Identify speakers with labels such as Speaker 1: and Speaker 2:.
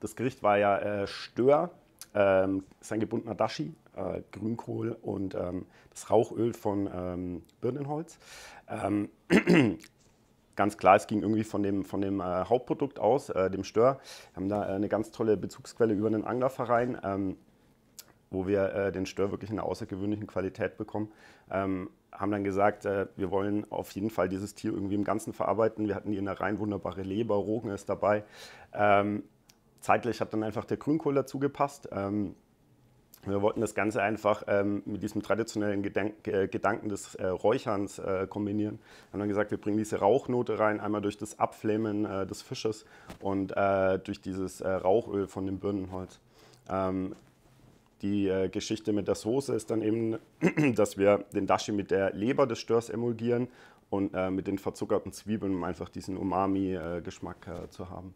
Speaker 1: das Gericht war ja äh, Stör, ähm, ist ein gebundener Dashi, äh, Grünkohl und ähm, das Rauchöl von ähm, Birnenholz. Ähm, ganz klar, es ging irgendwie von dem, von dem äh, Hauptprodukt aus, äh, dem Stör. Wir haben da äh, eine ganz tolle Bezugsquelle über einen Anglerverein, ähm, wo wir äh, den Stör wirklich in einer außergewöhnlichen Qualität bekommen ähm, haben dann gesagt, äh, wir wollen auf jeden Fall dieses Tier irgendwie im Ganzen verarbeiten. Wir hatten die in der Rhein wunderbare Leber, Rogen ist dabei. Ähm, zeitlich hat dann einfach der Grünkohl dazu gepasst. Ähm, wir wollten das Ganze einfach ähm, mit diesem traditionellen Gedank äh, Gedanken des äh, Räucherns äh, kombinieren. Haben dann gesagt, wir bringen diese Rauchnote rein, einmal durch das Abflämen äh, des Fisches und äh, durch dieses äh, Rauchöl von dem Birnenholz. Ähm, die Geschichte mit der Soße ist dann eben, dass wir den Dashi mit der Leber des Störs emulgieren und mit den verzuckerten Zwiebeln, um einfach diesen Umami-Geschmack zu haben.